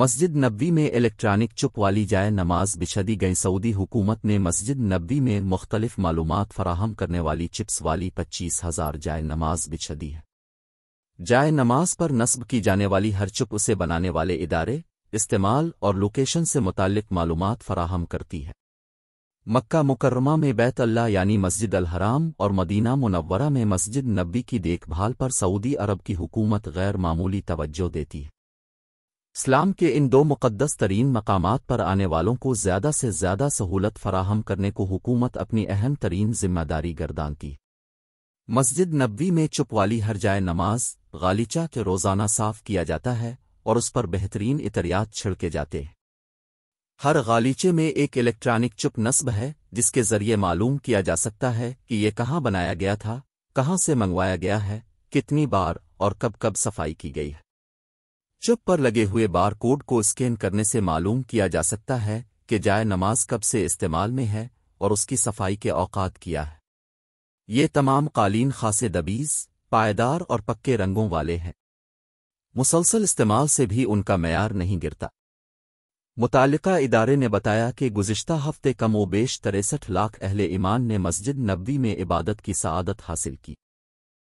मस्जिद नबी में इलेक्ट्रॉनिक चुप वाली जाए नमाज बिछदी गई सऊदी हुकूमत ने मस्जिद नबी में मुख्तलिफ मालूम फराहम करने वाली चिप्स वाली पच्चीस हज़ार जाए नमाज बिछदी है जाए नमाज पर नस्ब की जाने वाली हर चुप उसे बनाने वाले इदारे इस्तेमाल और लोकेशन से मुतल मालूम फराहम करती है मक्का मुकर्रमा में बैत अल्लाह यानी मस्जिद अलहराम और मदीना मुनव्वरा में मस्जिद नबी की देखभाल पर सऊदी अरब की हुकूमत गैर मामूली तवज्जो देती है इस्लाम के इन दो मुकदस तरीन मकाम पर आने वालों को ज़्यादा से ज़्यादा सहूलत फराहम करने को हुकूमत अपनी अहम तरीन जिम्मेदारी गर्दान की मस्जिद नबवी में चुप वाली हर जाए नमाज गालीचा के रोज़ाना साफ़ किया जाता है और उस पर बेहतरीन इतरियात छिड़के जाते हैं हर गालीचे में एक इलेक्ट्रॉनिक चुप नस्ब है जिसके ज़रिए मालूम किया जा सकता है कि ये कहाँ बनाया गया था कहाँ से मंगवाया गया है कितनी बार और कब कब सफाई की गई है चुप पर लगे हुए बार कोड को स्कैन करने से मालूम किया जा सकता है कि जाय नमाज कब से इस्तेमाल में है और उसकी सफाई के औकात किया है ये तमाम कालीन खासे दबीज़ पायदार और पक्के रंगों वाले हैं मुसलसल इस्तेमाल से भी उनका मैार नहीं गिरता मुतल इदारे ने बताया कि गुज्त हफ्ते कमोबेश तिरसठ लाख अहल ईमान ने मस्जिद नबी में इबादत की सआदत हासिल की